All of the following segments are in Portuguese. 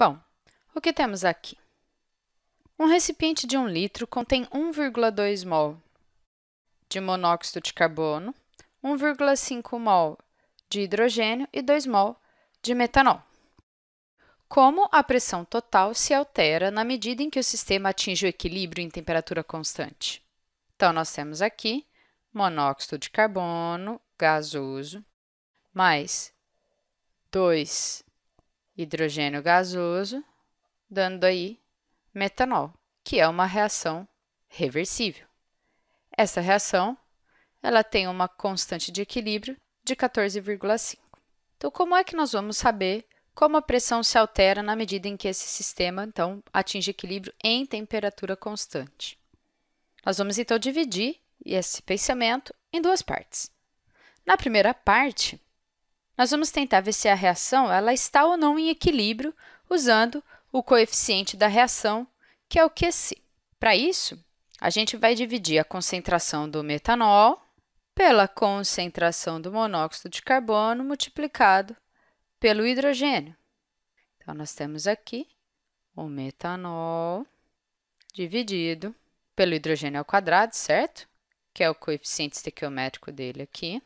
Bom, o que temos aqui? Um recipiente de 1 litro contém 1,2 mol de monóxido de carbono, 1,5 mol de hidrogênio e 2 mol de metanol. Como a pressão total se altera na medida em que o sistema atinge o equilíbrio em temperatura constante? Então, nós temos aqui monóxido de carbono gasoso mais 2 hidrogênio gasoso, dando aí metanol, que é uma reação reversível. Essa reação ela tem uma constante de equilíbrio de 14,5. Então, como é que nós vamos saber como a pressão se altera na medida em que esse sistema então atinge equilíbrio em temperatura constante? Nós vamos então dividir esse pensamento em duas partes. Na primeira parte, nós vamos tentar ver se a reação ela está ou não em equilíbrio usando o coeficiente da reação, que é o QC. Para isso, a gente vai dividir a concentração do metanol pela concentração do monóxido de carbono multiplicado pelo hidrogênio. Então, nós temos aqui o metanol dividido pelo hidrogênio ao quadrado, certo? Que é o coeficiente estequiométrico dele aqui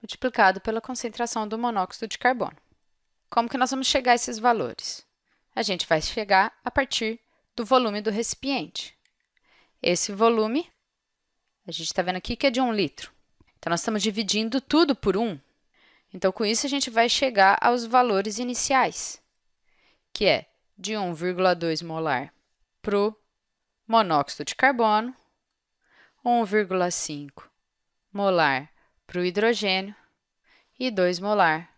multiplicado pela concentração do monóxido de carbono. Como que nós vamos chegar a esses valores? A gente vai chegar a partir do volume do recipiente. Esse volume, a gente está vendo aqui que é de 1 um litro. Então, nós estamos dividindo tudo por 1. Um. Então, com isso, a gente vai chegar aos valores iniciais, que é de 1,2 molar para o monóxido de carbono, 1,5 molar para o hidrogênio e 2 molar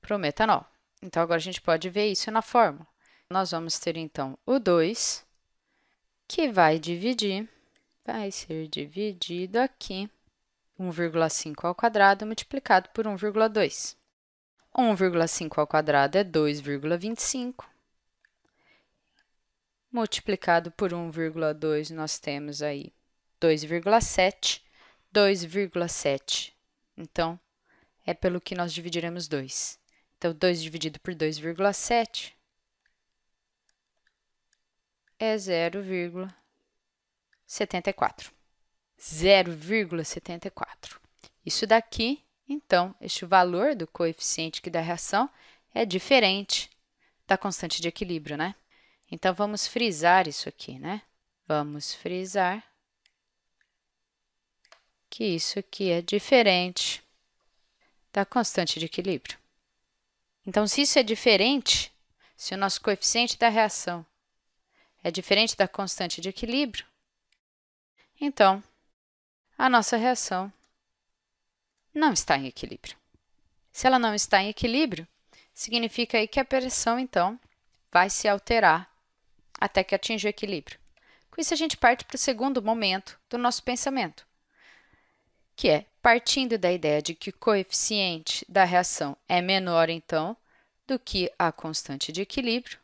para o metanol. Então, agora a gente pode ver isso na fórmula. Nós vamos ter, então, o 2, que vai dividir, vai ser dividido aqui, 1,5 ao quadrado multiplicado por 1,2. 1,5 ao quadrado é 2,25. Multiplicado por 1,2, nós temos aí 2,7. 2,7 então, é pelo que nós dividiremos 2. Então, 2 dividido por 2,7 é 0,74. 0,74. Isso daqui, então, este valor do coeficiente que dá reação é diferente da constante de equilíbrio, né? Então, vamos frisar isso aqui, né? Vamos frisar que isso aqui é diferente da constante de equilíbrio. Então, se isso é diferente, se o nosso coeficiente da reação é diferente da constante de equilíbrio, então a nossa reação não está em equilíbrio. Se ela não está em equilíbrio, significa aí que a pressão, então, vai se alterar até que atinja o equilíbrio. Com isso, a gente parte para o segundo momento do nosso pensamento, que é partindo da ideia de que o coeficiente da reação é menor, então, do que a constante de equilíbrio,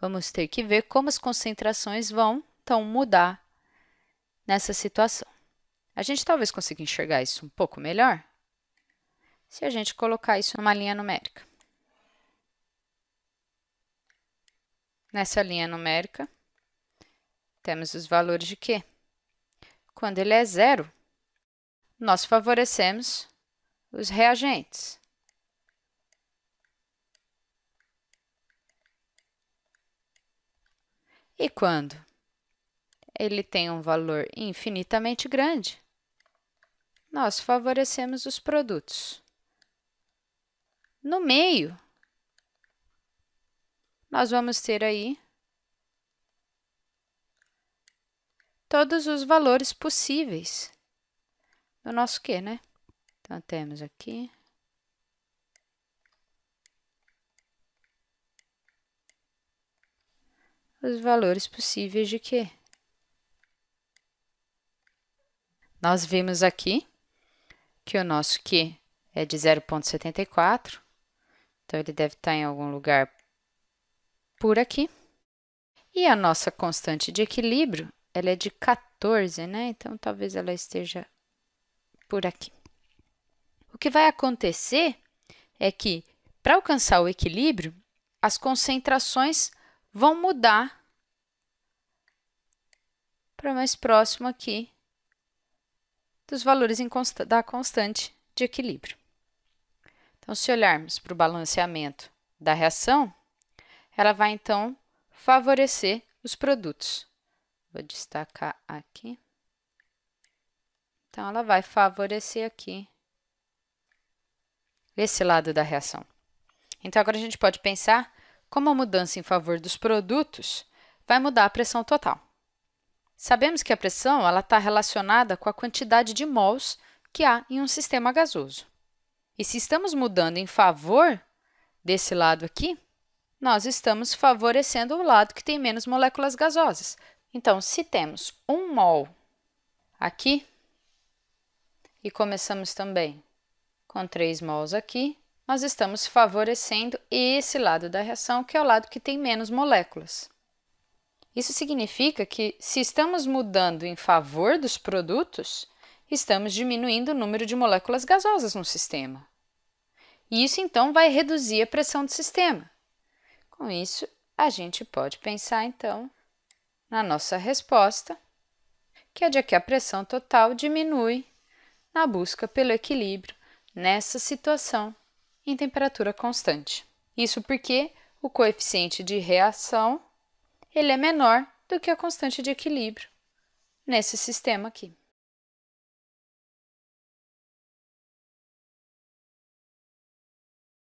vamos ter que ver como as concentrações vão, então, mudar nessa situação. A gente talvez consiga enxergar isso um pouco melhor se a gente colocar isso numa linha numérica. Nessa linha numérica, temos os valores de Q. Quando ele é zero, nós favorecemos os reagentes. E quando ele tem um valor infinitamente grande, nós favorecemos os produtos. No meio, nós vamos ter aí todos os valores possíveis o nosso que, né? Então, temos aqui. Os valores possíveis de Q. Nós vimos aqui que o nosso Q é de 0,74. Então, ele deve estar em algum lugar por aqui. E a nossa constante de equilíbrio, ela é de 14, né? Então, talvez ela esteja por aqui. O que vai acontecer é que, para alcançar o equilíbrio, as concentrações vão mudar para mais próximo aqui dos valores consta da constante de equilíbrio. Então, se olharmos para o balanceamento da reação, ela vai então favorecer os produtos. Vou destacar aqui. Então, ela vai favorecer aqui esse lado da reação. Então, agora a gente pode pensar como a mudança em favor dos produtos vai mudar a pressão total. Sabemos que a pressão está relacionada com a quantidade de mols que há em um sistema gasoso. E se estamos mudando em favor desse lado aqui, nós estamos favorecendo o lado que tem menos moléculas gasosas. Então, se temos um mol aqui, e começamos também com três mols aqui, nós estamos favorecendo esse lado da reação, que é o lado que tem menos moléculas. Isso significa que, se estamos mudando em favor dos produtos, estamos diminuindo o número de moléculas gasosas no sistema. E isso, então, vai reduzir a pressão do sistema. Com isso, a gente pode pensar, então, na nossa resposta, que é de que a pressão total diminui na busca pelo equilíbrio nessa situação em temperatura constante. Isso porque o coeficiente de reação ele é menor do que a constante de equilíbrio nesse sistema aqui.